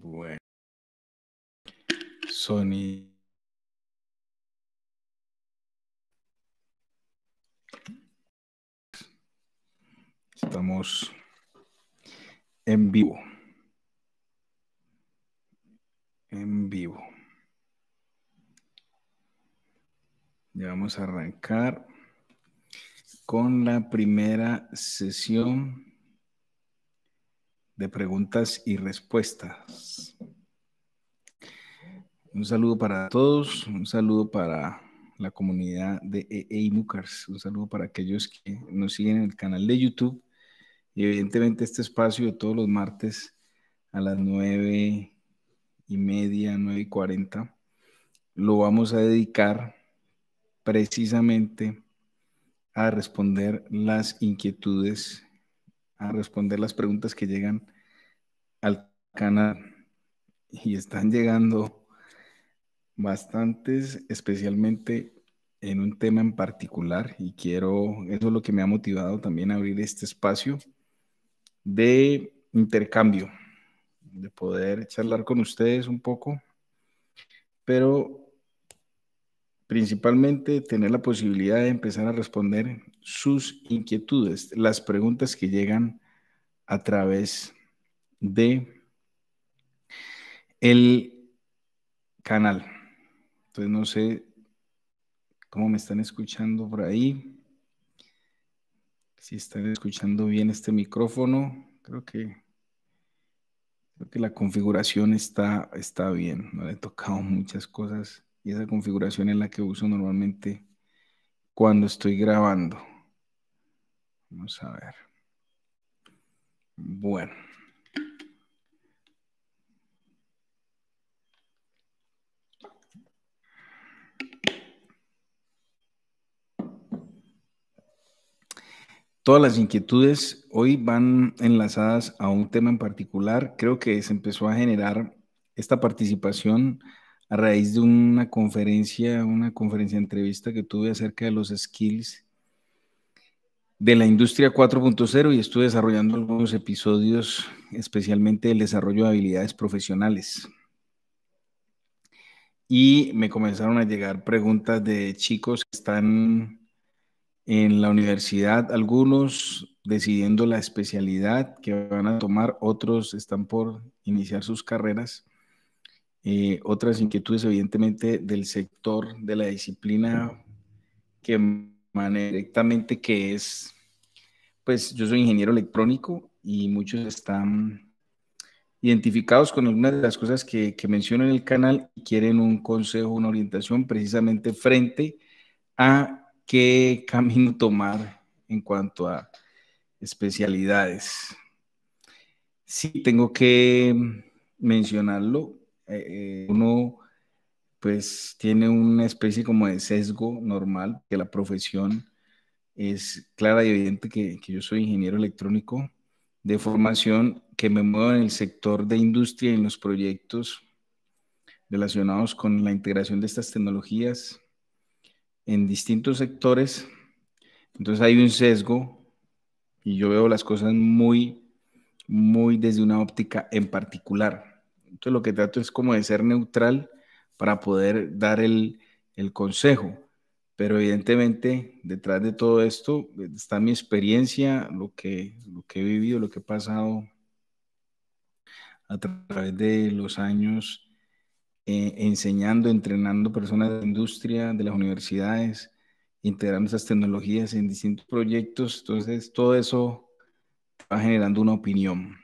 Bueno. Sony, Estamos en vivo. En vivo. Ya vamos a arrancar con la primera sesión de preguntas y respuestas. Un saludo para todos, un saludo para la comunidad de EEI un saludo para aquellos que nos siguen en el canal de YouTube y evidentemente este espacio todos los martes a las nueve y media, nueve y cuarenta, lo vamos a dedicar precisamente a responder las inquietudes a responder las preguntas que llegan al canal. Y están llegando bastantes, especialmente en un tema en particular. Y quiero, eso es lo que me ha motivado también a abrir este espacio de intercambio, de poder charlar con ustedes un poco. Pero Principalmente tener la posibilidad de empezar a responder sus inquietudes, las preguntas que llegan a través de el canal. Entonces no sé cómo me están escuchando por ahí. Si están escuchando bien este micrófono, creo que que la configuración está, está bien. No le he tocado muchas cosas y esa configuración es la que uso normalmente cuando estoy grabando. Vamos a ver. Bueno. Todas las inquietudes hoy van enlazadas a un tema en particular. Creo que se empezó a generar esta participación a raíz de una conferencia, una conferencia entrevista que tuve acerca de los skills de la industria 4.0 y estuve desarrollando algunos episodios, especialmente el desarrollo de habilidades profesionales. Y me comenzaron a llegar preguntas de chicos que están en la universidad, algunos decidiendo la especialidad que van a tomar, otros están por iniciar sus carreras. Eh, otras inquietudes, evidentemente, del sector de la disciplina que maneja directamente, que es, pues yo soy ingeniero electrónico y muchos están identificados con algunas de las cosas que, que menciono en el canal y quieren un consejo, una orientación precisamente frente a qué camino tomar en cuanto a especialidades. Sí, tengo que mencionarlo eh, uno pues tiene una especie como de sesgo normal, que la profesión es clara y evidente que, que yo soy ingeniero electrónico de formación, que me muevo en el sector de industria y en los proyectos relacionados con la integración de estas tecnologías en distintos sectores. Entonces hay un sesgo y yo veo las cosas muy, muy desde una óptica en particular. Entonces lo que trato es como de ser neutral para poder dar el, consejo. Pero evidentemente detrás de todo esto eh, está mi experiencia, lo que, lo que he vivido, lo que he pasado a través de los años eh, enseñando, entrenando personas de la industria, de las universidades, integrando esas tecnologías en distintos proyectos. Entonces, todo eso va generando una opinión.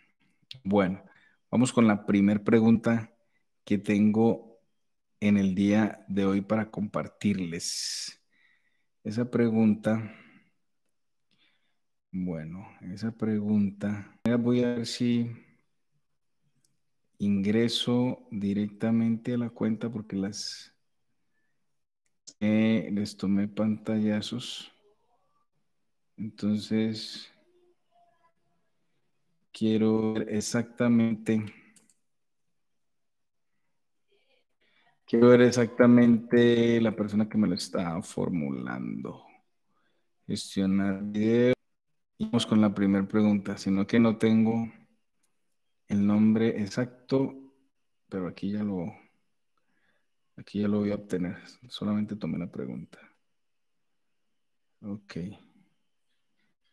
Bueno, Vamos con la primera pregunta que tengo en el día de hoy para compartirles. Esa pregunta, bueno, esa pregunta, voy a ver si ingreso directamente a la cuenta porque las eh, les tomé pantallazos. Entonces, Quiero ver exactamente. Quiero ver exactamente la persona que me lo está formulando. Gestionar video. Vamos con la primera pregunta, sino que no tengo el nombre exacto, pero aquí ya lo, aquí ya lo voy a obtener. Solamente tomé la pregunta. Ok.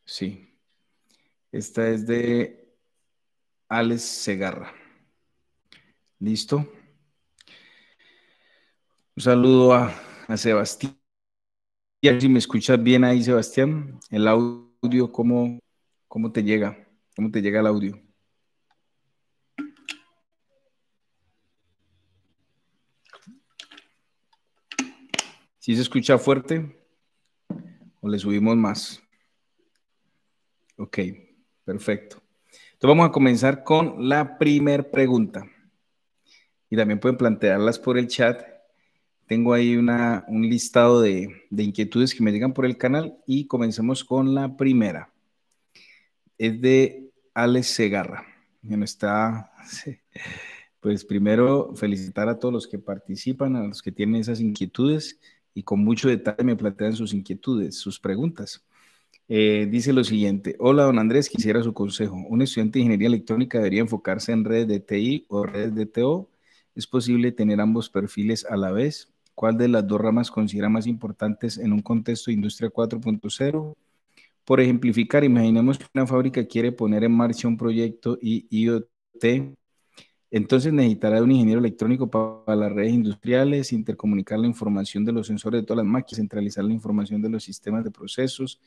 Sí. Esta es de Alex Segarra. ¿Listo? Un saludo a, a Sebastián. Si me escuchas bien ahí, Sebastián, el audio, ¿cómo, cómo te llega? ¿Cómo te llega el audio? Si se escucha fuerte o le subimos más? Ok, perfecto vamos a comenzar con la primer pregunta. Y también pueden plantearlas por el chat. Tengo ahí un listado de, de inquietudes que me llegan por el canal y comencemos con la primera. Es de Alex Segarra. Bueno, está, pues primero felicitar a todos los que participan, a los que tienen esas inquietudes y con mucho detalle me plantean sus inquietudes, sus preguntas. Eh, dice lo siguiente, hola don Andrés, quisiera su consejo. Un estudiante de ingeniería electrónica debería enfocarse en redes de TI o redes de TO. ¿Es posible tener ambos perfiles a la vez? ¿Cuál de las dos ramas considera más importantes en un contexto de industria 4.0? Por ejemplificar, imaginemos que una fábrica quiere poner en marcha un proyecto IoT. Entonces necesitará un ingeniero electrónico para las redes industriales, intercomunicar la información de los sensores de todas las máquinas, centralizar la información de los sistemas de procesos,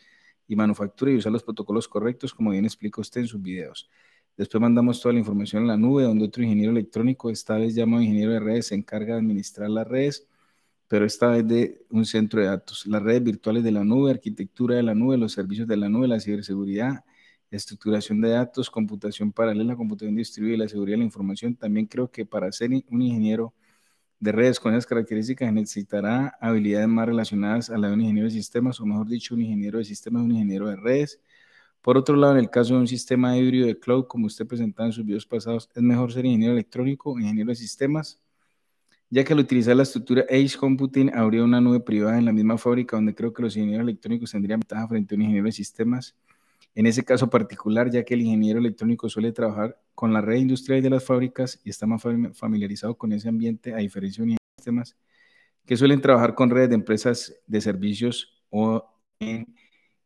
y manufactura y usar los protocolos correctos, como bien explica usted en sus videos. Después mandamos toda la información a la nube, donde otro ingeniero electrónico, esta vez llamado ingeniero de redes, se encarga de administrar las redes, pero esta vez de un centro de datos. Las redes virtuales de la nube, arquitectura de la nube, los servicios de la nube, la ciberseguridad, estructuración de datos, computación paralela, computación distribuida y la seguridad de la información. También creo que para ser un ingeniero de redes con esas características necesitará habilidades más relacionadas a la de un ingeniero de sistemas, o mejor dicho, un ingeniero de sistemas, un ingeniero de redes. Por otro lado, en el caso de un sistema híbrido de cloud, como usted presentaba en sus videos pasados, es mejor ser ingeniero electrónico o ingeniero de sistemas, ya que al utilizar la estructura Edge Computing habría una nube privada en la misma fábrica donde creo que los ingenieros electrónicos tendrían ventaja frente a un ingeniero de sistemas. En ese caso particular, ya que el ingeniero electrónico suele trabajar con la red industrial de las fábricas y está más familiarizado con ese ambiente, a diferencia de sistemas que suelen trabajar con redes de empresas de servicios o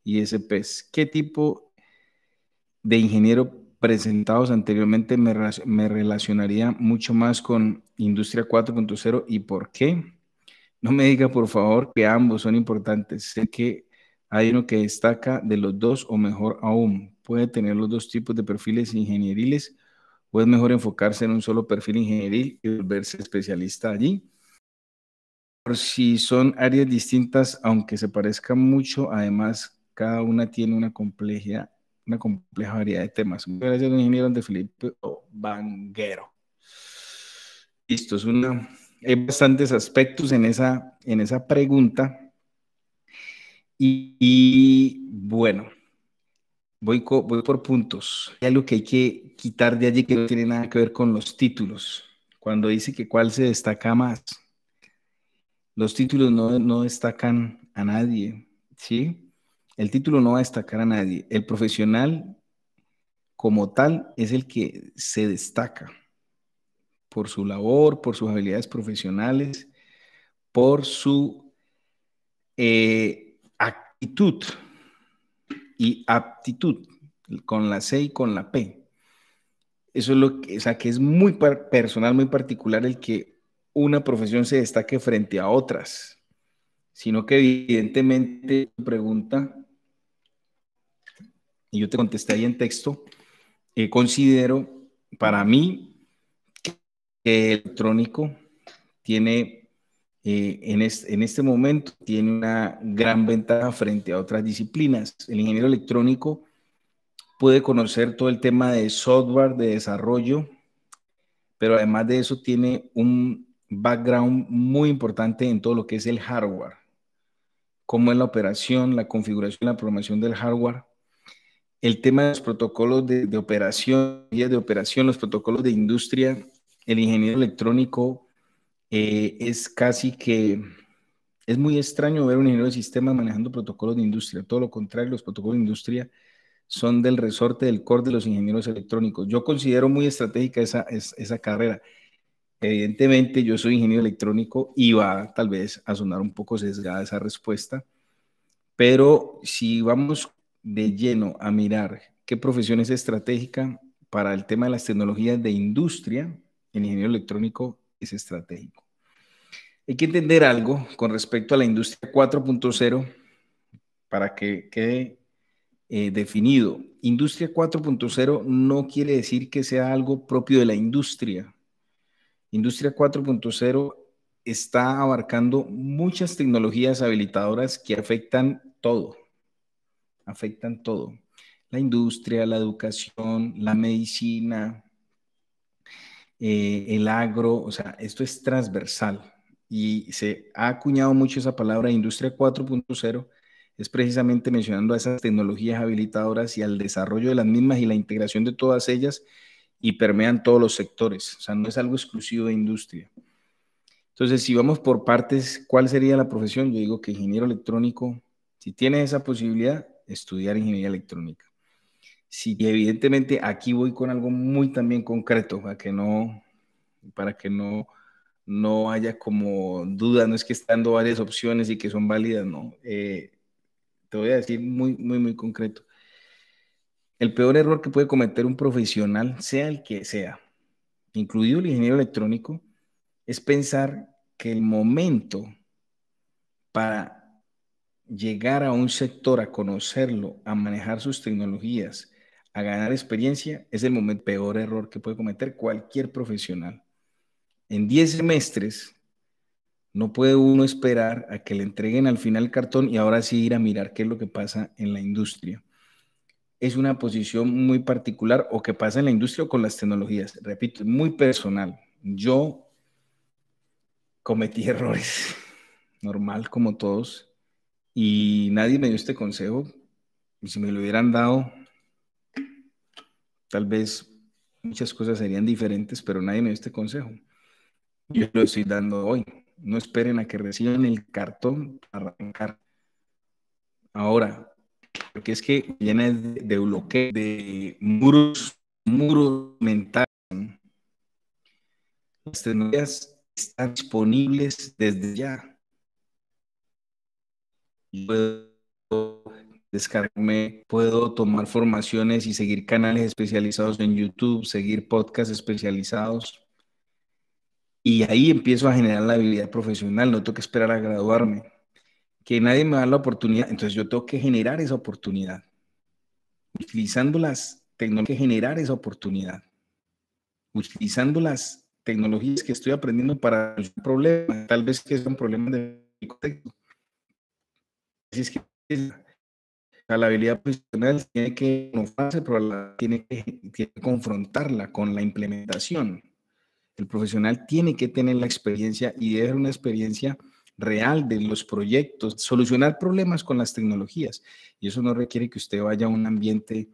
ISPs. ¿Qué tipo de ingeniero presentados anteriormente me, me relacionaría mucho más con Industria 4.0 y por qué? No me diga, por favor, que ambos son importantes. Sé que hay uno que destaca de los dos o mejor aún, puede tener los dos tipos de perfiles ingenieriles o es mejor enfocarse en un solo perfil ingenieril y volverse especialista allí. Por si son áreas distintas, aunque se parezcan mucho, además cada una tiene una complejidad, una compleja variedad de temas. Muchas gracias, ingeniero de Felipe Banguero. Listo, es una, hay bastantes aspectos en esa, en esa pregunta y, bueno, voy, voy por puntos. Hay algo que hay que quitar de allí que no tiene nada que ver con los títulos. Cuando dice que cuál se destaca más, los títulos no, destacan a nadie, ¿sí? El título no va a destacar a nadie. El profesional como tal es el que se destaca por su labor, por sus habilidades profesionales, por su eh, y aptitud con la C y con la P. Eso es lo que, o que es muy personal, muy particular el que una profesión se destaque frente a otras, sino que evidentemente pregunta, y yo te contesté ahí en texto, eh, considero para mí que el electrónico tiene eh, en, este, momento tiene una gran ventaja frente a otras disciplinas. El ingeniero electrónico puede conocer todo el tema de software, de desarrollo, pero además de eso tiene un background muy importante en todo lo que es el hardware, cómo es la operación, la configuración, la programación del hardware, el tema de los protocolos de, de operación, de operación, los protocolos de industria, el ingeniero electrónico eh, es casi que es muy extraño ver un ingeniero de sistemas manejando protocolos de industria. Todo lo contrario, los protocolos de industria son del resorte del core de los ingenieros electrónicos. Yo considero muy estratégica esa carrera. Evidentemente, yo soy ingeniero electrónico y va tal vez a sonar un poco sesgada esa respuesta, pero si vamos de lleno a mirar qué profesión es estratégica para el tema de las tecnologías de industria, el ingeniero electrónico es estratégico. Hay que entender algo con respecto a la industria 4.0 para que quede eh, definido. Industria 4.0 no quiere decir que sea algo propio de la industria. Industria 4.0 está abarcando muchas tecnologías habilitadoras que afectan todo. Afectan todo. La industria, la educación, la medicina, eh, el agro, o sea, esto es transversal y se ha acuñado mucho esa palabra industria 4.0, es precisamente mencionando a esas tecnologías habilitadoras y al desarrollo de las mismas y la integración de todas ellas y permean todos los sectores, o sea, no es algo exclusivo de industria. Entonces, si vamos por partes, ¿cuál sería la profesión? Yo digo que ingeniero electrónico, si tiene esa posibilidad, estudiar ingeniería electrónica. Si evidentemente aquí voy con algo muy también concreto, para que no, para que no no haya como duda, no es que estando varias opciones y que son válidas, no. Eh, te voy a decir muy, muy, muy concreto. El peor error que puede cometer un profesional, sea el que sea, incluido el ingeniero electrónico, es pensar que el momento para llegar a un sector, a conocerlo, a manejar sus tecnologías, a ganar experiencia, es el momento, peor error que puede cometer cualquier profesional en 10 semestres no puede uno esperar a que le entreguen al final el cartón y ahora sí ir a mirar qué es lo que pasa en la industria. Es una posición muy particular o que pasa en la industria o con las tecnologías. Repito, muy personal. Yo cometí errores, normal como todos, y nadie me dio este consejo. Y si me lo hubieran dado, tal vez muchas cosas serían diferentes, pero nadie me dio este consejo yo lo estoy dando hoy. No esperen a que reciban el cartón para arrancar. Ahora, porque es que llena de, bloqueo bloque, de muros, muros mentales. Las tecnologías están disponibles desde ya. Puedo descargarme, puedo tomar formaciones y seguir canales especializados en YouTube, seguir podcasts especializados y ahí empiezo a generar la habilidad profesional, no tengo que esperar a graduarme, que nadie me da la oportunidad, entonces yo tengo que generar esa oportunidad, utilizando las tecnologías, generar esa oportunidad, utilizando las tecnologías que estoy aprendiendo para un problema, tal vez que es un problema de contexto. Así es que la habilidad profesional tiene que confrontarla con la implementación. El profesional tiene que tener la experiencia y debe una experiencia real de los proyectos, solucionar problemas con las tecnologías. Y eso no requiere que usted vaya a un ambiente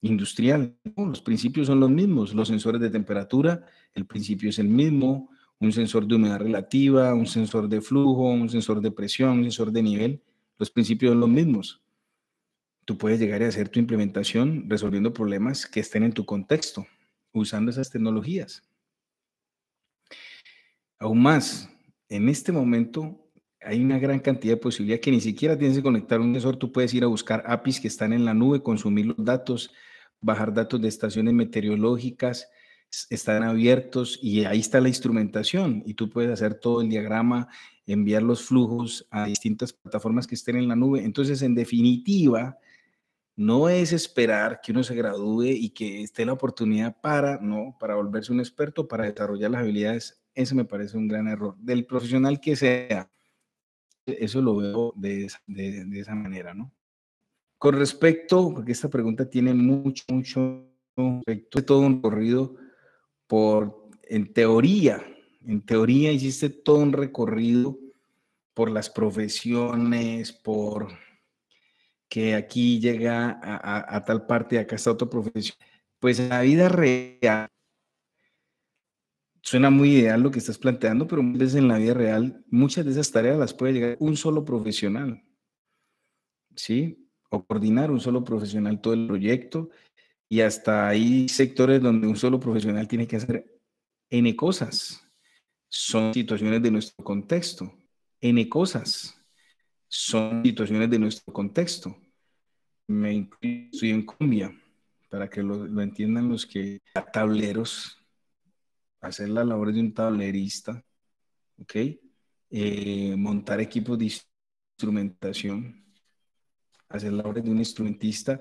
industrial. los principios son los mismos. Los sensores de temperatura, el principio es el mismo. Un sensor de humedad relativa, un sensor de flujo, un sensor de presión, un sensor de nivel. Los principios son los mismos. Tú puedes llegar a hacer tu implementación resolviendo problemas que estén en tu contexto, usando esas tecnologías. Aún más, en este momento hay una gran cantidad de posibilidades que ni siquiera tienes que conectar un sensor, tú puedes ir a buscar APIs que están en la nube, consumir los datos, bajar datos de estaciones meteorológicas, están abiertos y ahí está la instrumentación y tú puedes hacer todo el diagrama, enviar los flujos a distintas plataformas que estén en la nube. Entonces, en definitiva, no es esperar que uno se gradúe y que esté la oportunidad para, no, para volverse un experto, para desarrollar las habilidades eso me parece un gran error. Del profesional que sea, eso lo veo de esa, manera, ¿no? Con respecto, porque esta pregunta tiene mucho, mucho respecto, todo un recorrido por, en teoría, en teoría hiciste todo un recorrido por las profesiones, por que aquí llega a, tal parte, acá está otra profesión. Pues la vida real, suena muy ideal lo que estás planteando, pero muchas veces en la vida real, muchas de esas tareas las puede llegar un solo profesional, ¿sí? O coordinar un solo profesional todo el proyecto y hasta hay sectores donde un solo profesional tiene que hacer N cosas. Son situaciones de nuestro contexto. N cosas. Son situaciones de nuestro contexto. Me incluyo en cumbia, para que lo, lo entiendan los que a tableros hacer las labores de un tablerista, ¿ok? Eh, montar equipos de instrumentación, hacer la labor de un instrumentista.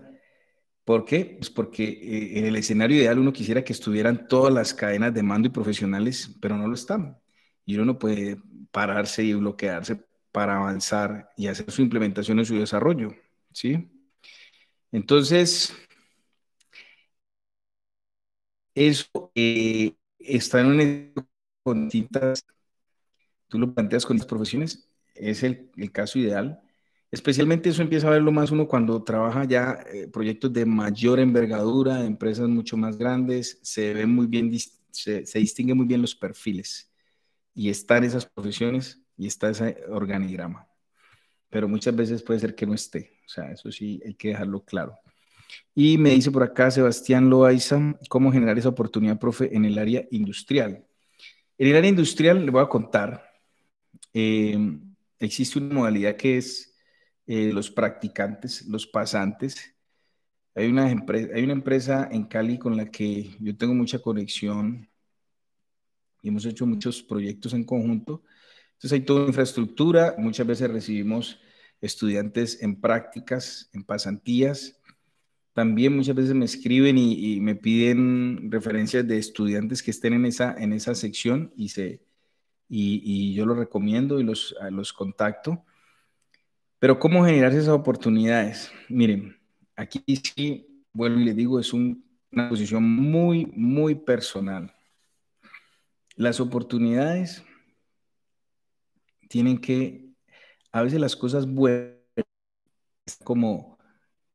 ¿Por qué? Pues porque eh, en el escenario ideal uno quisiera que estuvieran todas las cadenas de mando y profesionales, pero no lo están. Y uno no puede pararse y bloquearse para avanzar y hacer su implementación en su desarrollo, ¿sí? Entonces, eso eh, está en equipo con tú lo planteas con las profesiones, es el, caso ideal. Especialmente eso empieza a verlo más uno cuando trabaja ya eh, proyectos de mayor envergadura, empresas mucho más grandes, se ven muy bien, se, se distinguen muy bien los perfiles y están esas profesiones y está ese organigrama. Pero muchas veces puede ser que no esté, o sea, eso sí hay que dejarlo claro. Y me dice por acá Sebastián Loaiza, ¿cómo generar esa oportunidad, profe, en el área industrial? En el área industrial, le voy a contar, eh, existe una modalidad que es eh, los practicantes, los pasantes. Hay una, empresa, hay una empresa en Cali con la que yo tengo mucha conexión y hemos hecho muchos proyectos en conjunto. Entonces hay toda infraestructura, muchas veces recibimos estudiantes en prácticas, en pasantías, también muchas veces me escriben y, me piden referencias de estudiantes que estén en esa, en esa sección y, se, y, yo los recomiendo y los, los contacto. Pero ¿cómo generar esas oportunidades? Miren, aquí sí, vuelvo y le digo, es una posición muy, muy personal. Las oportunidades tienen que, a veces las cosas vuelven. como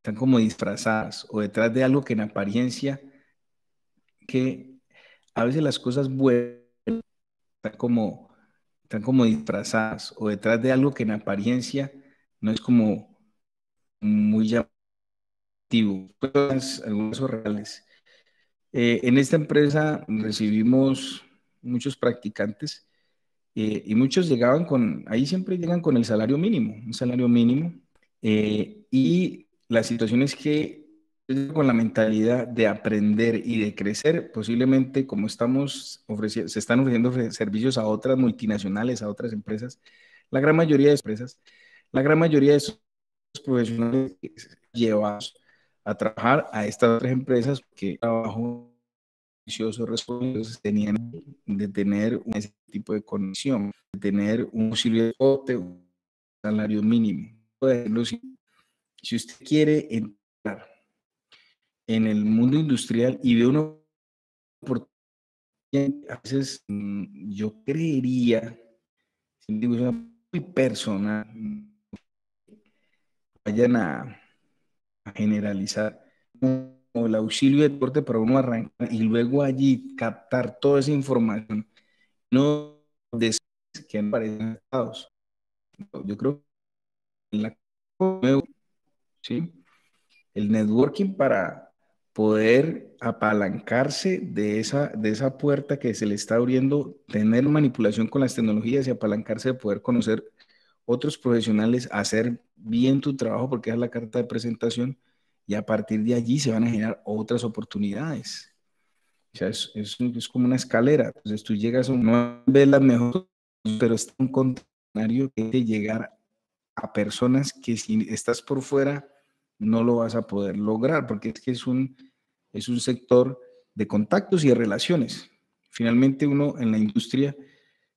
están como disfrazadas o detrás de algo que en apariencia que a veces las cosas vuelven. están como, están como disfrazadas o detrás de algo que en apariencia no es como muy llamativo. Algunos reales. Eh, en esta empresa recibimos muchos practicantes eh, y muchos llegaban con, ahí siempre llegan con el salario mínimo, un salario mínimo, eh, y la situación es que con la mentalidad de aprender y de crecer, posiblemente como estamos ofreciendo, se están ofreciendo servicios a otras multinacionales, a otras empresas, la gran mayoría de empresas, la gran mayoría de esos profesionales llevados a trabajar a estas otras empresas que trabajo ambiciosos tenían de tener ese tipo de conexión, de tener un auxilio salario mínimo, si usted quiere entrar en el mundo industrial y ve uno oportunidad, a veces mm, yo creería, si digo muy personal, mm, vayan a, generalizar como el auxilio de corte para uno arrancar y luego allí captar toda esa información, no de que Yo creo que en la el networking para poder apalancarse de esa, de esa puerta que se le está abriendo, tener manipulación con las tecnologías y apalancarse de poder conocer otros profesionales, hacer bien tu trabajo, porque es la carta de presentación, y a partir de allí se van a generar otras oportunidades. O sea, es, como una escalera. Entonces tú llegas a un nivel las mejores, pero es un contrario que llegar a personas que si estás por fuera, no lo vas a poder lograr, porque es que es un, es un sector de contactos y de relaciones. Finalmente uno en la industria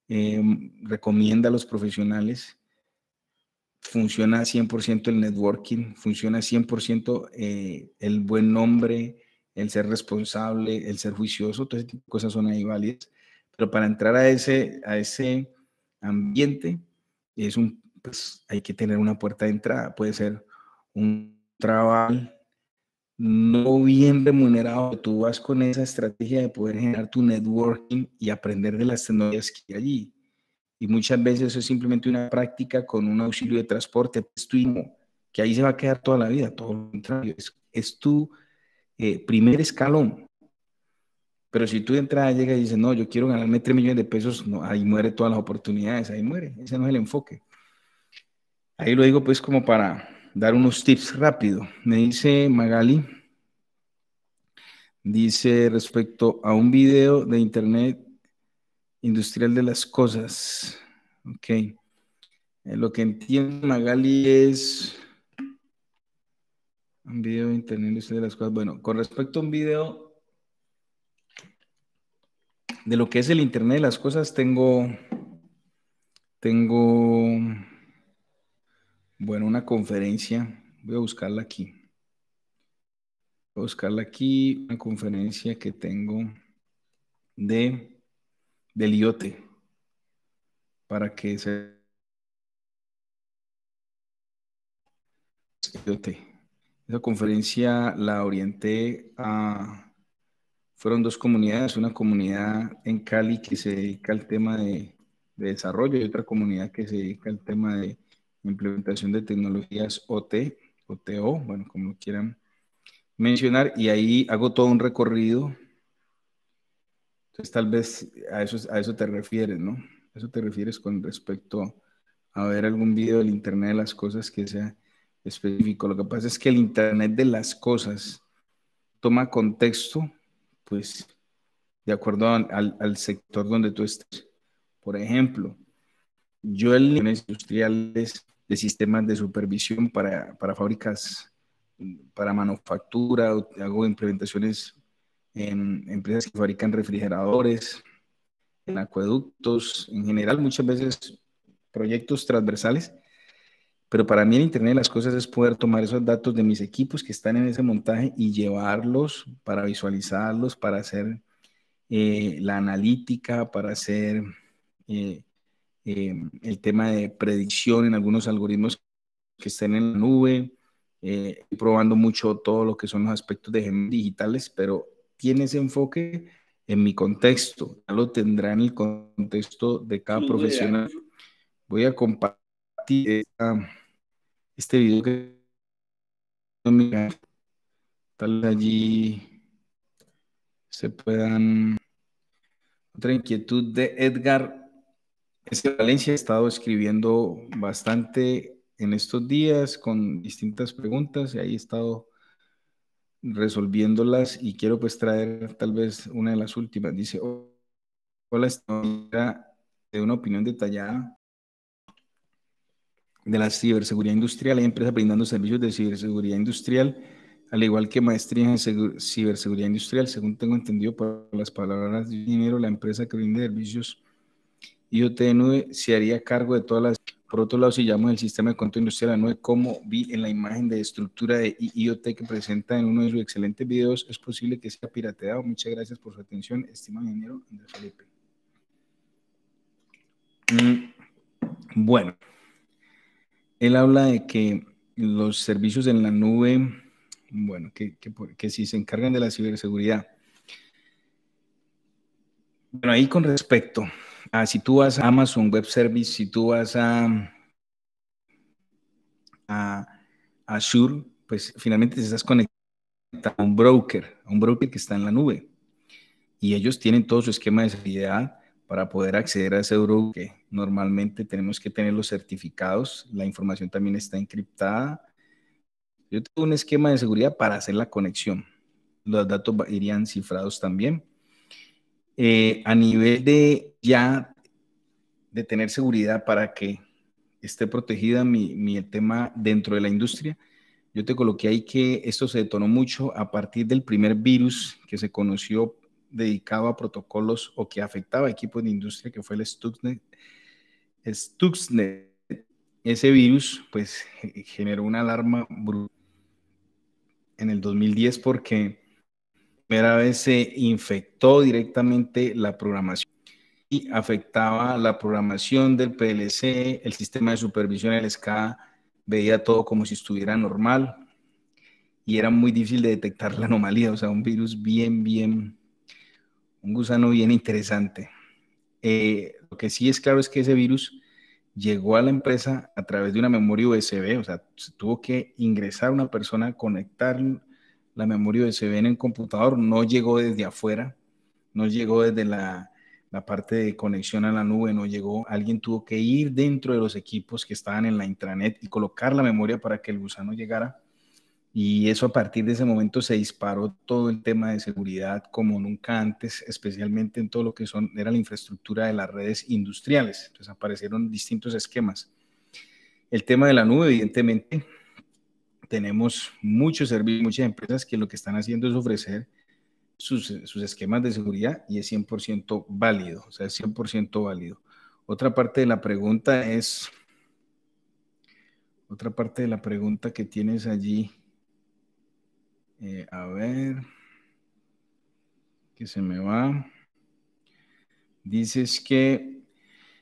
em, recomienda a los profesionales, funciona 100% el networking, funciona 100% eh, el buen nombre, el ser responsable, el ser juicioso, todas esas cosas son ahí válidas. Pero para entrar a ese, a ese ambiente, es un, pues, hay que tener una puerta de entrada. Puede ser un trabajo no bien remunerado, tú vas con esa estrategia de poder generar tu networking y aprender de las tecnologías que hay allí. Y muchas veces eso es simplemente una práctica con un auxilio de transporte, es pues, que ahí se va a quedar toda la vida, todo lo contrario, es, tu eh, primer escalón. Pero si tú de entrada llegas y dices, no, yo quiero ganarme 3 millones de pesos, no, ahí muere todas las oportunidades, ahí muere, ese no es el enfoque. Ahí lo digo pues como para, dar unos tips rápido. Me dice Magali, dice respecto a un video de Internet Industrial de las Cosas. Ok. Eh, lo que entiende Magali es un video de Internet Industrial de las Cosas. Bueno, con respecto a un video de lo que es el Internet de las Cosas, tengo, tengo bueno, una conferencia, voy a buscarla aquí. Voy a buscarla aquí, una conferencia que tengo de del IOT. para que se IOTE. Esa conferencia la orienté a fueron dos comunidades, una comunidad en Cali que se dedica al tema de desarrollo y otra comunidad que se dedica al tema de implementación de tecnologías OT, OTO, bueno, como quieran mencionar, y ahí hago todo un recorrido. Entonces, tal vez a eso, a eso te refieres, ¿no? eso te refieres con respecto a ver algún video del Internet de las cosas que sea específico. Lo que pasa es que el Internet de las cosas toma contexto, pues, de acuerdo al, sector donde tú estés. Por ejemplo, yo en industriales de sistemas de supervisión para, para fábricas, para manufactura, hago implementaciones en empresas que fabrican refrigeradores, en acueductos, en general muchas veces proyectos transversales, pero para mí en Internet las Cosas es poder tomar esos datos de mis equipos que están en ese montaje y llevarlos para visualizarlos, para hacer eh, la analítica, para hacer eh, Em, el tema de predicción en algunos algoritmos que estén en la nube, eh, probando mucho todo lo que son los aspectos de digitales, pero tiene ese enfoque en mi contexto, ya lo tendrá en el contexto de cada profesional. Voy a compartir este video que tal vez allí se puedan... Otra inquietud de Edgar es Valencia ha estado escribiendo bastante en estos días con distintas preguntas y ahí he estado resolviéndolas y quiero pues traer tal vez una de las últimas. Dice, hola, estoy de una opinión detallada de la ciberseguridad industrial. Hay empresas brindando servicios de ciberseguridad industrial, al igual que maestría en ciberseguridad industrial, según tengo entendido por las palabras de dinero, la empresa que brinda servicios IoT de nube se haría cargo de todas las... Por otro lado, si llamamos el sistema de control industrial de la nube, como vi en la imagen de estructura de IoT que presenta en uno de sus excelentes videos, es posible que sea pirateado. Muchas gracias por su atención, estimado ingeniero Andrés Felipe. Mm, bueno, él habla de que los servicios en la nube, bueno, que si se encargan de la ciberseguridad. Bueno, ahí con respecto Ah, si tú vas a Amazon Web Service, si tú vas a, a, Azure, pues finalmente te estás conectando a un broker, a un broker que está en la nube. Y ellos tienen todo su esquema de seguridad para poder acceder a ese broker. Normalmente tenemos que tener los certificados, la información también está encriptada. Yo tengo un esquema de seguridad para hacer la conexión. Los datos irían cifrados también. Eh, a nivel de ya de tener seguridad para que esté protegida mi, tema dentro de la industria, yo te coloqué ahí que esto se detonó mucho a partir del primer virus que se conoció dedicado a protocolos o que afectaba a equipos de industria, que fue el Stuxnet. Stuxnet. Ese virus, pues, generó una alarma en el 2010 porque primera vez se infectó directamente la programación afectaba la programación del PLC, el sistema de supervisión del SCA, veía todo como si estuviera normal y era muy difícil de detectar la anomalía, o sea, un virus bien, bien, un gusano bien interesante. Eh, lo que sí es claro es que ese virus llegó a la empresa a través de una memoria USB, o sea, tuvo que ingresar una persona, conectar la memoria USB en el computador, no llegó desde afuera, no llegó desde la la parte de conexión a la nube no llegó, alguien tuvo que ir dentro de los equipos que estaban en la intranet y colocar la memoria para que el gusano llegara. Y eso a partir de ese momento se disparó todo el tema de seguridad como nunca antes, especialmente en todo lo que son, era la infraestructura de las redes industriales. Entonces aparecieron distintos esquemas. El tema de la nube, evidentemente, tenemos muchos servicios, muchas empresas que lo que están haciendo es ofrecer sus, esquemas de seguridad y es 100% válido, o sea, es 100% válido. Otra parte de la pregunta es, otra parte de la pregunta que tienes allí, eh, a ver, que se me va. Dices que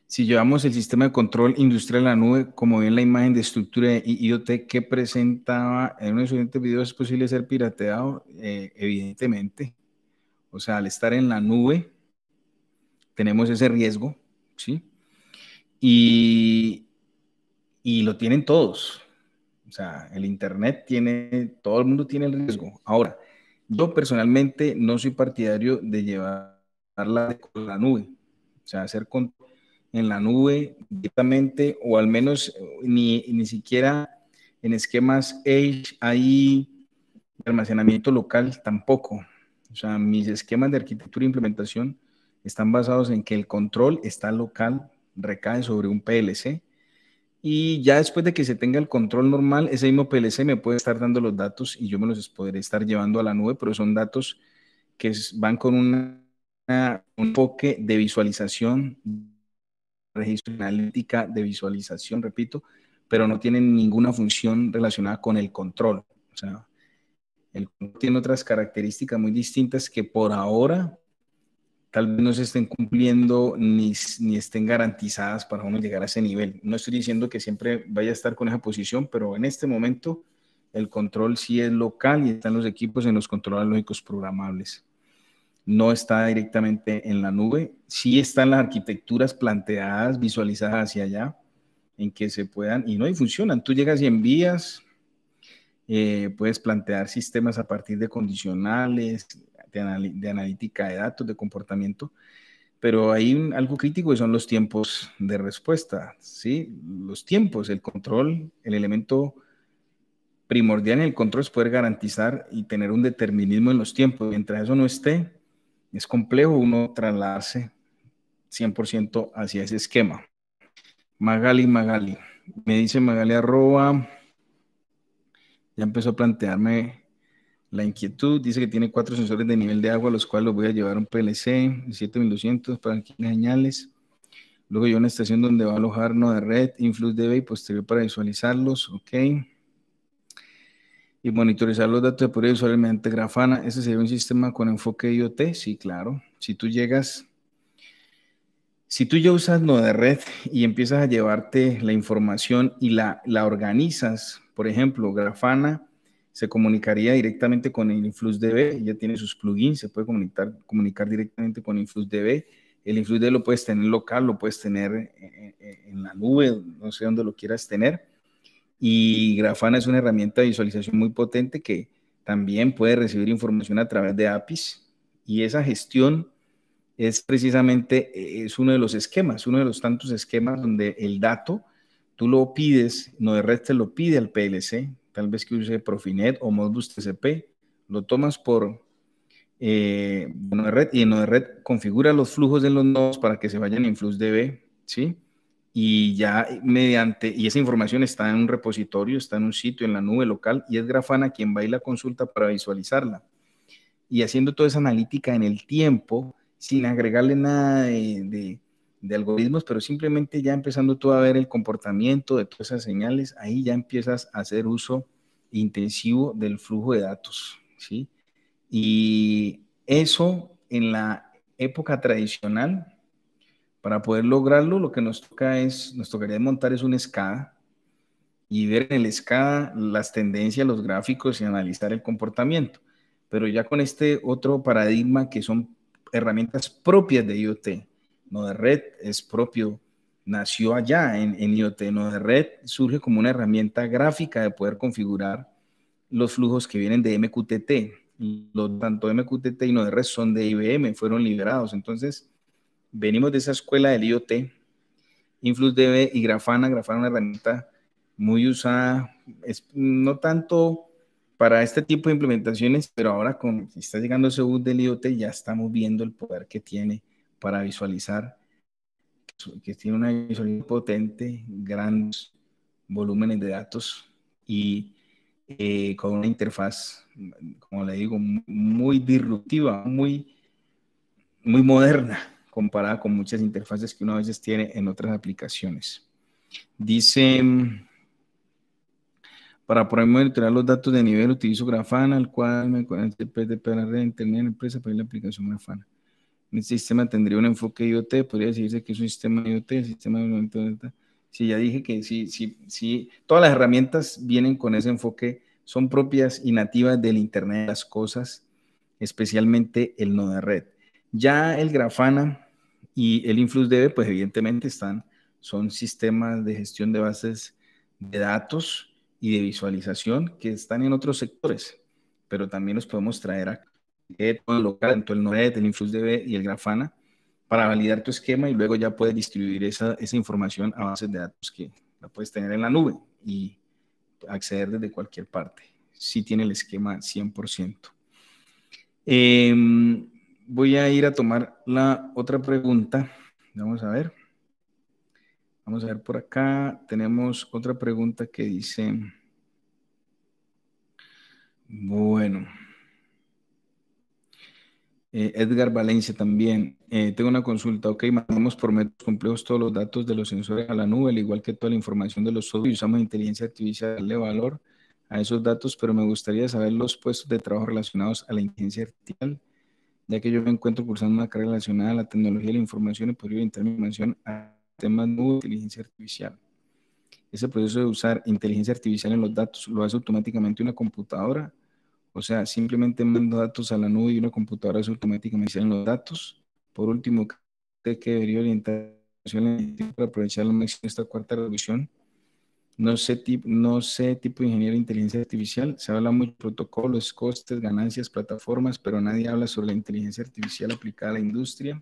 si llevamos el sistema de control industrial a la nube, como ven la imagen de estructura de IoT que presentaba en uno de sus videos, ¿es posible ser pirateado? Eh, evidentemente, o sea, al estar en la nube, tenemos ese riesgo, ¿sí? Y, lo tienen todos. O sea, el Internet tiene, todo el mundo tiene el riesgo. Ahora, yo personalmente no soy partidario de llevarla con la nube. O sea, hacer con, en la nube directamente o al menos eh, ni, ni siquiera en esquemas Edge ahí almacenamiento local tampoco. O sea, mis esquemas de arquitectura e implementación están basados en que el control está local, recae sobre un PLC, y ya después de que se tenga el control normal, ese mismo PLC me puede estar dando los datos y yo me los podré estar llevando a la nube, pero son datos que van con un enfoque de visualización, registro analítica de visualización, repito, pero no tienen ninguna función relacionada con el control. O sea, el tiene otras características muy distintas que por ahora tal vez no se estén cumpliendo ni, ni estén garantizadas para uno llegar a ese nivel. No estoy diciendo que siempre vaya a estar con esa posición, pero en este momento el control sí es local y están los equipos en los controladores lógicos programables. No está directamente en la nube, sí están las arquitecturas planteadas, visualizadas hacia allá, en que se puedan, y no, y funcionan. Tú llegas y envías, eh, puedes plantear sistemas a partir de condicionales, de, analítica de datos, de comportamiento, pero hay algo crítico y son los tiempos de respuesta, ¿sí? Los tiempos, el control, el elemento primordial en el control es poder garantizar y tener un determinismo en los tiempos. Mientras eso no esté, es complejo uno trasladarse 100% hacia ese esquema. Magali, Magali. Me dice Magali arroba ya empezó a plantearme la inquietud. Dice que tiene cuatro sensores de nivel de agua, los cuales los voy a llevar a un PLC, 7200 para señales. Luego yo una estación donde va a alojar nodo de red, influx y posterior para visualizarlos. Ok. Y monitorizar los datos de poder usuario mediante Grafana. Ese sería un sistema con enfoque IoT. Sí, claro. Si tú llegas si tú ya usas nodo de red y empiezas a llevarte la información y la, la organizas por ejemplo, Grafana se comunicaría directamente con el InfluxDB, ya tiene sus plugins, se puede comunicar, comunicar directamente con InfluxDB. El InfluxDB lo puedes tener local, lo puedes tener e, e, e, en, la nube, no sé dónde lo quieras tener. Y Grafana es una herramienta de visualización muy potente que también puede recibir información a través de APIs. Y esa gestión es precisamente, es uno de los esquemas, uno de los tantos esquemas donde el dato tú lo pides, no red te lo pide al PLC, tal vez que use Profinet o Modbus TCP, lo tomas por eh, red y en de red configura los flujos de los nodos para que se vayan en FluxDB, ¿sí? Y ya mediante, y esa información está en un repositorio, está en un sitio, en la nube local, y es Grafana quien va y la consulta para visualizarla. Y haciendo toda esa analítica en el tiempo, sin agregarle nada de de algoritmos, pero simplemente ya empezando tú a ver el comportamiento de todas esas señales, ahí ya empiezas a hacer uso intensivo del flujo de datos, ¿sí? Y eso en la época tradicional, para poder lograrlo, lo que nos toca es, nos tocaría montar es un SCADA y ver en el SCADA las tendencias, los gráficos y analizar el comportamiento. Pero ya con este otro paradigma que son herramientas propias de IoT, node red es propio, nació allá en, IoT. node red surge como una herramienta gráfica de poder configurar los flujos que vienen de MQTT. Lo tanto MQTT y Node-RED son de IBM, fueron liberados. Entonces, venimos de esa escuela del IoT, InfluxDB y Grafana. Grafana es una herramienta muy usada, no tanto para este tipo de implementaciones, pero ahora con, si está llegando ese boot del IoT, ya estamos viendo el poder que tiene para visualizar, que tiene una visualización potente, grandes volúmenes de datos y eh, con una interfaz, como le digo, muy disruptiva, muy, muy moderna comparada con muchas interfaces que uno a veces tiene en otras aplicaciones. Dice, para poder monitorear los datos de nivel utilizo Grafana, al cual me conecto el a la red de internet de empresa para ir a la aplicación Grafana. ¿Este sistema tendría un enfoque IoT, podría decirse que es un sistema IoT, sistema de Sí, ya dije que sí, sí, sí, todas las herramientas vienen con ese enfoque, son propias y nativas del Internet de las cosas, especialmente el nodo de red. Ya el Grafana y el InfluxDB, pues evidentemente están, son sistemas de gestión de bases de datos y de visualización que están en otros sectores, pero también los podemos traer acá todo local, tanto el NOED, el InfluxDB y el Grafana, para validar tu esquema y luego ya puedes distribuir esa, información a bases de datos que la puedes tener en la nube y acceder desde cualquier parte. Si tiene el esquema 100%. Em, voy a ir a tomar la otra pregunta. Vamos a ver. Vamos a ver por acá. Tenemos otra pregunta que dice... Bueno. Eh, Edgar Valencia también. Eh, tengo una consulta. Ok, mandamos por métodos complejos todos los datos de los sensores a la nube, al igual que toda la información de los usuarios. Usamos inteligencia artificial, de valor a esos datos, pero me gustaría saber los puestos de trabajo relacionados a la inteligencia artificial, ya que yo me encuentro cursando una carrera relacionada a la tecnología de la información y podría orientar mi a temas de inteligencia artificial. Ese proceso de usar inteligencia artificial en los datos lo hace automáticamente una computadora o sea, simplemente mando datos a la nube y una computadora es automática me dicen los datos. Por último, que debería orientar para aprovechar la máximo esta cuarta revolución. No sé, no sé tipo ingeniero de inteligencia artificial. Se habla mucho de protocolos, costes, ganancias, plataformas, pero nadie habla sobre la inteligencia artificial aplicada a la industria.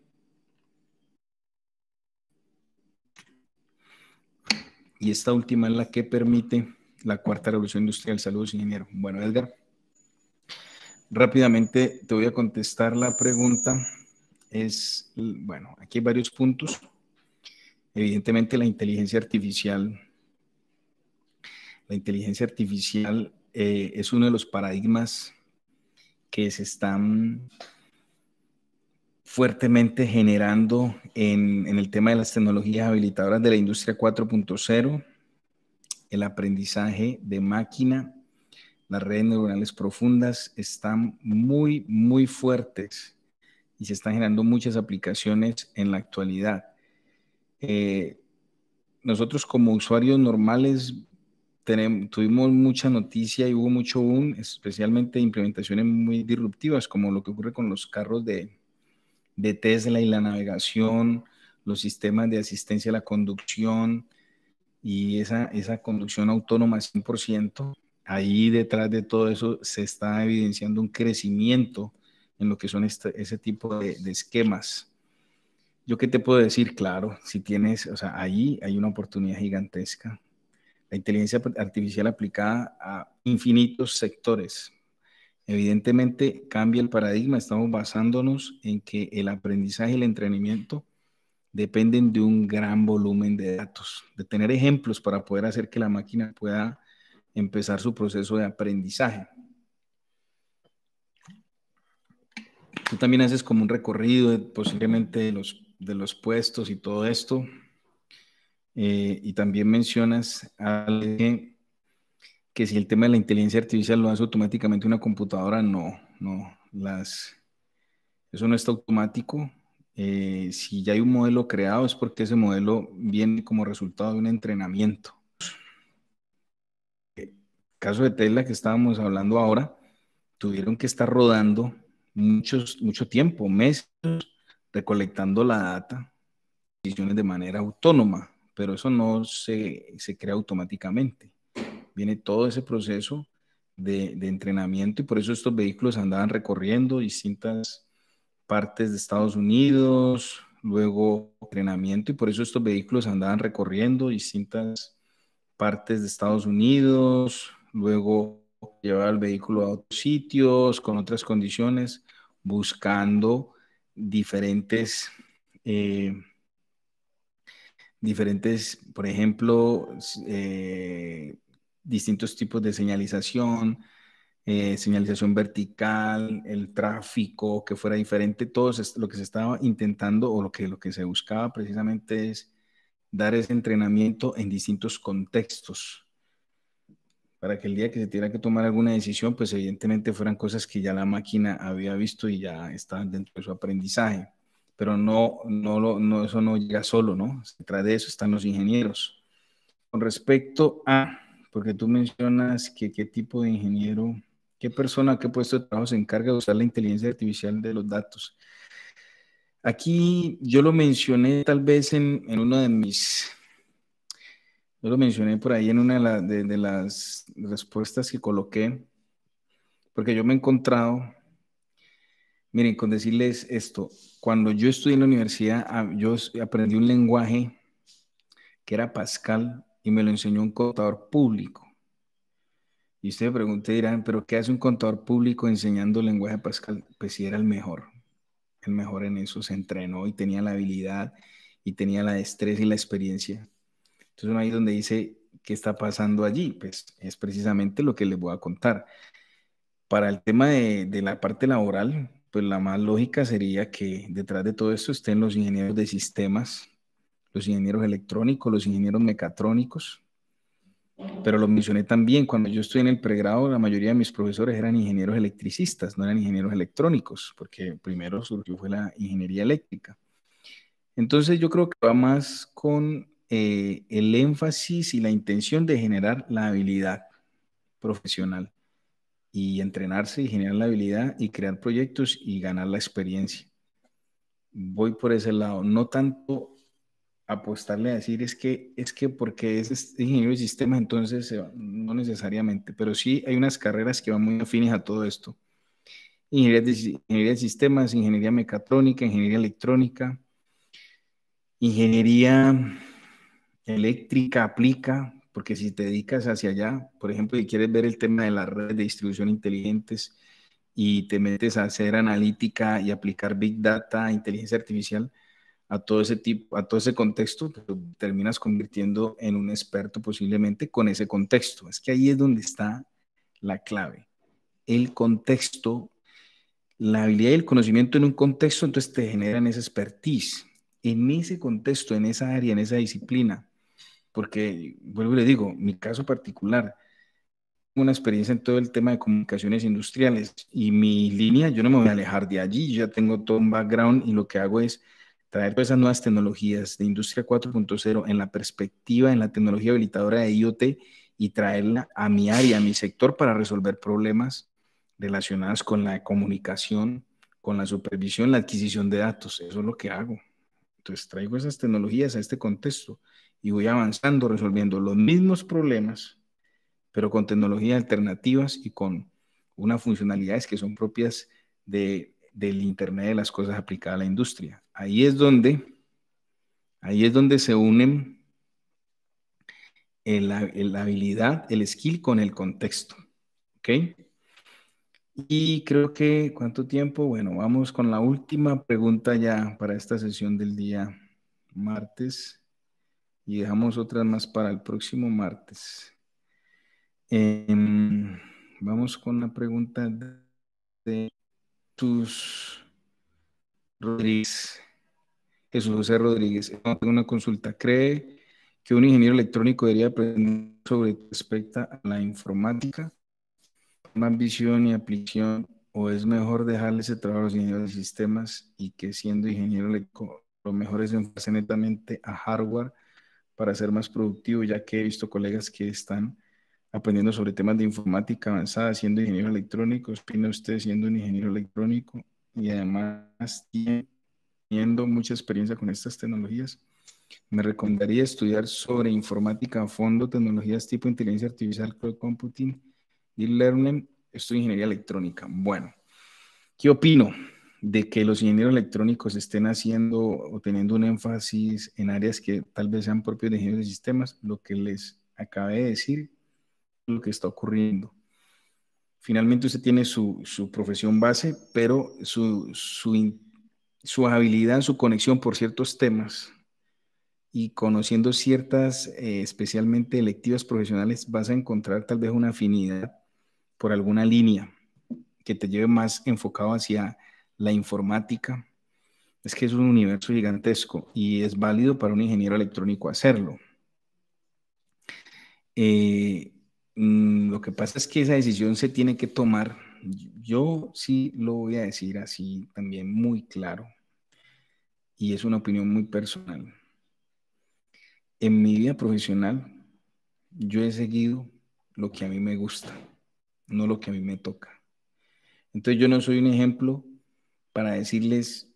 Y esta última es la que permite la cuarta revolución industrial. Saludos, ingeniero. Bueno, Edgar. Rápidamente te voy a contestar la pregunta. Es, bueno, aquí hay varios puntos. Evidentemente la inteligencia artificial, la inteligencia artificial eh, es uno de los paradigmas que se están fuertemente generando en, en, el tema de las tecnologías habilitadoras de la industria 4.0, el aprendizaje de máquina las redes neuronales profundas están muy, muy fuertes y se están generando muchas aplicaciones en la actualidad. Eh, nosotros como usuarios normales tuvimos mucha noticia y hubo mucho boom, especialmente implementaciones muy disruptivas, como lo que ocurre con los carros de, Tesla y la navegación, los sistemas de asistencia a la conducción y esa, esa conducción autónoma 100% ahí detrás de todo eso se está evidenciando un crecimiento en lo que son este, ese tipo de, de, esquemas. Yo qué te puedo decir, claro, si tienes, o sea, ahí hay una oportunidad gigantesca. La inteligencia artificial aplicada a infinitos sectores. Evidentemente cambia el paradigma, estamos basándonos en que el aprendizaje y el entrenamiento dependen de un gran volumen de datos, de tener ejemplos para poder hacer que la máquina pueda empezar su proceso de aprendizaje. Tú también haces como un recorrido posiblemente de los, de los puestos y todo esto. Eh, y también mencionas que, que si el tema de la inteligencia artificial lo hace automáticamente una computadora, no, no, eso no está automático. Eh, si ya hay un modelo creado es porque ese modelo viene como resultado de un entrenamiento caso de Tesla que estábamos hablando ahora, tuvieron que estar rodando muchos, mucho tiempo, meses, recolectando la data, de manera autónoma, pero eso no se, crea automáticamente. Viene todo ese proceso de, de entrenamiento y por eso estos vehículos andaban recorriendo distintas partes de Estados Unidos, luego entrenamiento y por eso estos vehículos andaban recorriendo distintas partes de Estados Unidos, luego llevar el vehículo a otros sitios con otras condiciones, buscando diferentes, eh, diferentes, por ejemplo, eh, distintos tipos de señalización, eh, señalización vertical, el tráfico, que fuera diferente, todo lo que se estaba intentando o lo lo que se buscaba precisamente es dar ese entrenamiento en distintos contextos para que el día que se tuviera que tomar alguna decisión, pues evidentemente fueran cosas que ya la máquina había visto y ya estaban dentro de su aprendizaje. Pero no, no, lo, no eso no llega solo, ¿no? Detrás de eso están los ingenieros. Con respecto a, porque tú mencionas que qué tipo de ingeniero, qué persona, qué puesto de trabajo se encarga de usar la inteligencia artificial de los datos. Aquí yo lo mencioné tal vez en, en uno de mis yo lo mencioné por ahí en una de, las respuestas que coloqué, porque yo me he encontrado, miren, con decirles esto, cuando yo estudié en la universidad, ah, yo aprendí un lenguaje que era Pascal y me lo enseñó un contador público. Y usted me dirán, pero ¿qué hace un contador público enseñando lenguaje Pascal? Pues si era el mejor, el mejor en eso, se entrenó y tenía la habilidad y tenía la destreza y la experiencia. Entonces uno ahí donde dice, ¿qué está pasando allí? Pues es precisamente lo que les voy a contar. Para el tema de, la parte laboral, pues la más lógica sería que detrás de todo esto estén los ingenieros de sistemas, los ingenieros electrónicos, los ingenieros mecatrónicos, pero lo mencioné también, cuando yo estoy en el pregrado, la mayoría de mis profesores eran ingenieros electricistas, no eran ingenieros electrónicos, porque primero surgió fue la ingeniería eléctrica. Entonces yo creo que va más con eh, el énfasis y la intención de generar la habilidad profesional y entrenarse y generar la habilidad y crear proyectos y ganar la experiencia. Voy por ese lado, no tanto apostarle a decir es que es que porque es este ingeniero de sistemas entonces no necesariamente, pero sí hay unas carreras que van muy afines a todo esto. Ingeniería de, ingeniería de sistemas, ingeniería mecatrónica, ingeniería electrónica, ingeniería eléctrica aplica, porque si te dedicas hacia allá, por ejemplo, y quieres ver el tema de las redes de distribución inteligentes y te metes a hacer analítica y aplicar big data, inteligencia artificial a todo ese tipo, a todo ese contexto, pues, terminas convirtiendo en un experto posiblemente con ese contexto. Es que ahí es donde está la clave. El contexto, la habilidad y el conocimiento en un contexto, entonces te generan esa expertise. En ese contexto, en esa área, en esa disciplina, porque vuelvo y le digo, mi caso particular, una experiencia en todo el tema de comunicaciones industriales y mi línea, yo no me voy a alejar de allí, ya tengo todo un background y lo que hago es traer todas esas nuevas tecnologías de Industria 4.0 en la perspectiva, en la tecnología habilitadora de IoT y traerla a mi área, a mi sector para resolver problemas relacionados con la comunicación, con la supervisión, la adquisición de datos. Eso es lo que hago. Entonces traigo esas tecnologías a este contexto y voy avanzando resolviendo los mismos problemas, pero con tecnologías alternativas y con unas funcionalidades que son propias de, del Internet de las cosas aplicadas a la industria. Ahí es donde, ahí es donde se unen la habilidad, el skill con el contexto. ¿Ok? Y creo que, ¿cuánto tiempo? Bueno, vamos con la última pregunta ya para esta sesión del día martes y dejamos otras más para el próximo martes. Em, vamos con la pregunta de tus Rodríguez, Jesús José Rodríguez. Tengo eh, una consulta. ¿Cree que un ingeniero electrónico debería aprender sobre respecto a la informática, más visión y aplicación, o es mejor dejarle ese trabajo a los ingenieros de sistemas y que siendo ingeniero electrónico lo mejor es enfocarse netamente a hardware? para ser más productivo, ya que he visto colegas que están aprendiendo sobre temas de informática avanzada, siendo ingeniero electrónico, opina usted siendo un ingeniero electrónico y además teniendo mucha experiencia con estas tecnologías? Me recomendaría estudiar sobre informática a fondo, tecnologías tipo inteligencia artificial, cloud computing, y learning estudio ingeniería electrónica. Bueno, ¿qué opino? de que los ingenieros electrónicos estén haciendo o teniendo un énfasis en áreas que tal vez sean propios de ingenieros de sistemas, lo que les acabé de decir, lo que está ocurriendo. Finalmente usted tiene su, profesión base, pero su, su, su habilidad, su conexión por ciertos temas y conociendo ciertas, eh, especialmente electivas profesionales, vas a encontrar tal vez una afinidad por alguna línea que te lleve más enfocado hacia la informática, es que es un universo gigantesco y es válido para un ingeniero electrónico hacerlo. Eh, mm, lo que pasa es que esa decisión se tiene que tomar, yo sí lo voy a decir así también muy claro, y es una opinión muy personal. En mi vida profesional, yo he seguido lo que a mí me gusta, no lo que a mí me toca. Entonces yo no soy un ejemplo para decirles,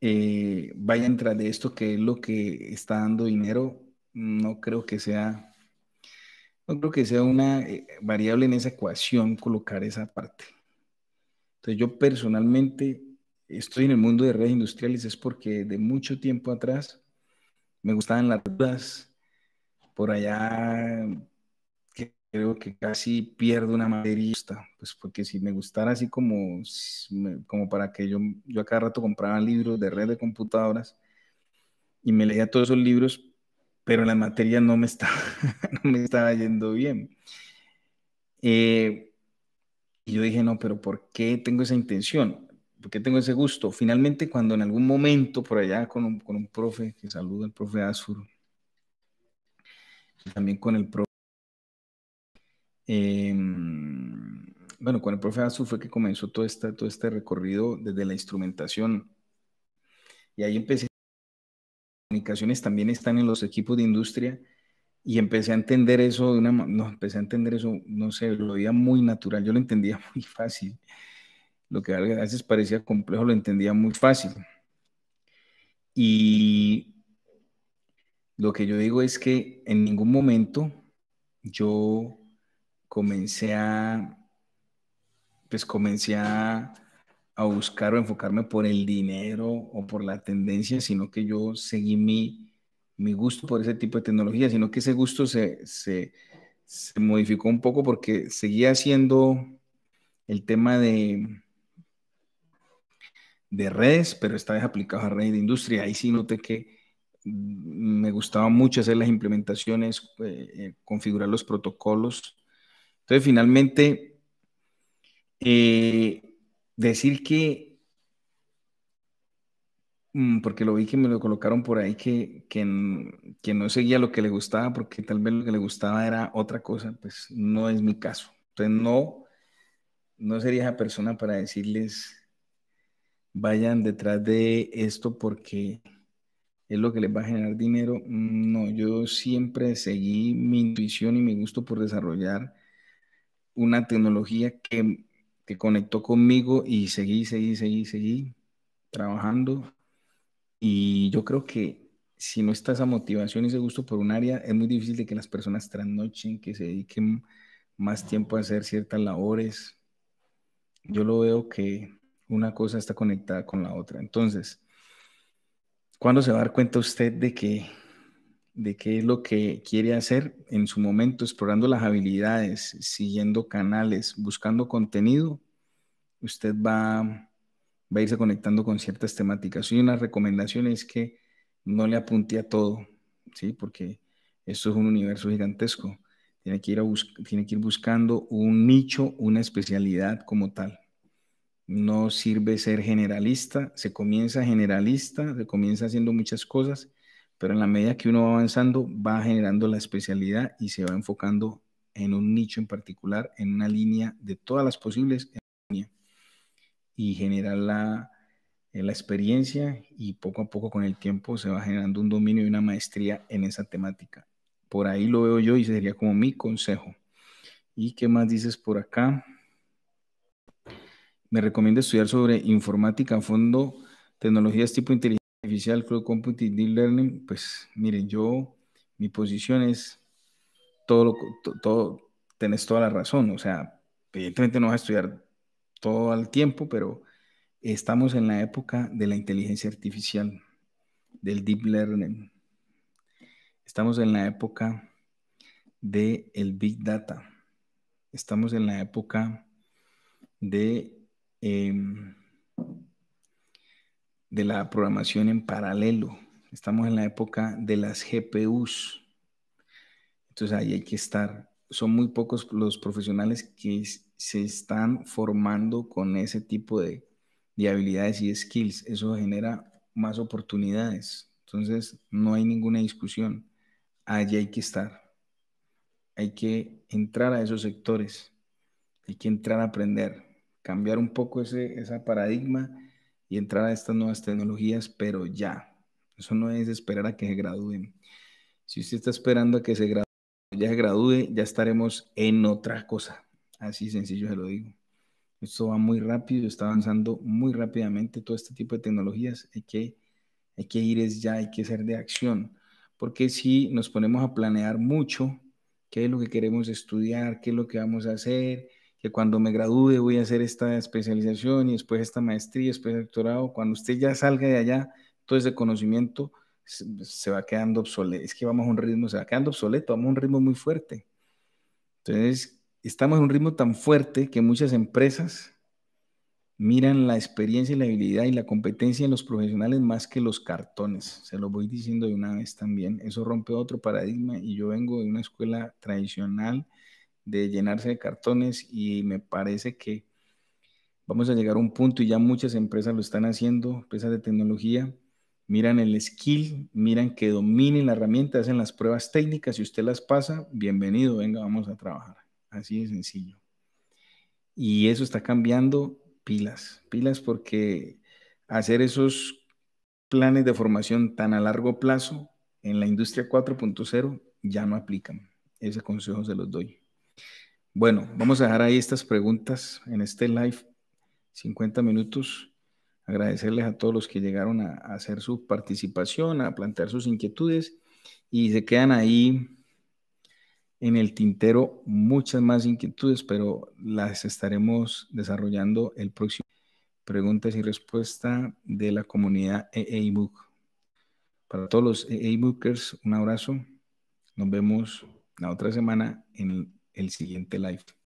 eh, vayan tras de esto que es lo que está dando dinero, no creo que sea, no creo que sea una eh, variable en esa ecuación colocar esa parte. Entonces yo personalmente estoy en el mundo de redes industriales es porque de mucho tiempo atrás me gustaban las dudas, por allá creo que casi pierdo una materia pues porque si me gustara así como, como para que yo, yo a cada rato compraba libros de red de computadoras y me leía todos esos libros, pero la materia no me estaba, no me estaba yendo bien. Eh, y yo dije, no, pero ¿por qué tengo esa intención? ¿Por qué tengo ese gusto? Finalmente, cuando en algún momento por allá con un, con un profe, que saludo el profe Azur, también con el profe Em, bueno, con el profe Azu fue que comenzó todo, todo este recorrido desde la instrumentación. Y ahí empecé. Las comunicaciones también están en los equipos de industria y empecé a entender eso de una no empecé a entender eso no sé lo veía muy natural yo lo entendía muy fácil lo que a veces parecía complejo lo entendía muy fácil y lo que yo digo es que en ningún momento yo comencé a, pues comencé a, buscar o enfocarme por el dinero o por la tendencia, sino que yo seguí mi, gusto por ese tipo de tecnología, sino que ese gusto se, modificó un poco porque seguía haciendo el tema de, de redes, pero esta vez aplicado a redes de industria. Ahí sí noté que me gustaba mucho hacer las implementaciones, eh, eh, configurar los protocolos entonces, finalmente, eh, decir que, mm, porque lo vi que me lo colocaron por ahí, que, que, no seguía lo que le gustaba, porque tal vez lo que le gustaba era otra cosa, pues no es mi caso. Entonces, no, no sería esa persona para decirles, vayan detrás de esto porque es lo que les va a generar dinero. Mm, no, yo siempre seguí mi intuición y mi gusto por desarrollar una tecnología que, que conectó conmigo y seguí, seguí, seguí, seguí trabajando. Y yo creo que si no está esa motivación y ese gusto por un área, es muy difícil de que las personas trasnochen, que se dediquen más tiempo a hacer ciertas labores. Yo lo veo que una cosa está conectada con la otra. Entonces, ¿cuándo se va a dar cuenta usted de que de qué es lo que quiere hacer en su momento, explorando las habilidades, siguiendo canales, buscando contenido, usted va, va a irse conectando con ciertas temáticas. Y una recomendación es que no le apunte a todo, ¿sí? Porque esto es un universo gigantesco. Tiene que ir, tiene que ir buscando un nicho, una especialidad como tal. No sirve ser generalista, se comienza generalista, se comienza haciendo muchas cosas pero en la medida que uno va avanzando, va generando la especialidad y se va enfocando en un nicho en particular, en una línea de todas las posibles y generar la, eh, la experiencia y poco a poco con el tiempo se va generando un dominio y una maestría en esa temática. Por ahí lo veo yo y sería como mi consejo. ¿Y qué más dices por acá? Me recomienda estudiar sobre informática a fondo, tecnologías tipo inteligencia artificial, Cloud Computing deep Learning? Pues miren, yo, mi posición es todo, lo, todo, tenés toda la razón. O sea, evidentemente no vas a estudiar todo al tiempo, pero estamos en la época de la inteligencia artificial, del deep learning. Estamos en la época de el big data. Estamos en la época de em, de la programación en paralelo. Estamos en la época de las GPUs. Entonces ahí hay que estar. Son muy pocos los profesionales que se están formando con ese tipo de, habilidades y skills. Eso genera más oportunidades. Entonces no hay ninguna discusión. Allí hay que estar. Hay que entrar a esos sectores. Hay que entrar a aprender. Cambiar un poco ese, esa paradigma y entrar a estas nuevas tecnologías, pero ya. Eso no es esperar a que se gradúen. Si usted está esperando a que se gradúe, ya se gradúe, ya estaremos en otra cosa. Así sencillo se lo digo. Esto va muy rápido, está avanzando muy rápidamente todo este tipo de tecnologías. Hay que, hay que ir es ya, hay que ser de acción. Porque si nos ponemos a planear mucho, qué es lo que queremos estudiar, qué es lo que vamos a hacer, que cuando me gradúe voy a hacer esta especialización y después esta maestría, después doctorado, cuando usted ya salga de allá, todo ese conocimiento se, va quedando obsoleto, es que vamos a un ritmo, se va quedando obsoleto, vamos a un ritmo muy fuerte. Entonces, estamos en un ritmo tan fuerte que muchas empresas miran la experiencia y la habilidad y la competencia en los profesionales más que los cartones. Se lo voy diciendo de una vez también. Eso rompe otro paradigma y yo vengo de una escuela tradicional de llenarse de cartones y me parece que vamos a llegar a un punto y ya muchas empresas lo están haciendo, empresas de tecnología, miran el skill, miran que dominen la herramienta, hacen las pruebas técnicas, si usted las pasa, bienvenido, venga, vamos a trabajar. Así de sencillo. Y eso está cambiando pilas, pilas porque hacer esos planes de formación tan a largo plazo en la industria 4.0 ya no aplican. Ese consejo se los doy. Bueno, vamos a dejar ahí estas preguntas en este live, 50 minutos. Agradecerles a todos los que llegaron a, hacer su participación, a plantear sus inquietudes y se quedan ahí en el tintero muchas más inquietudes, pero las estaremos desarrollando el próximo preguntas y respuesta de la comunidad ebook. Para todos los EEBookers, un abrazo. Nos vemos la otra semana en el el siguiente live.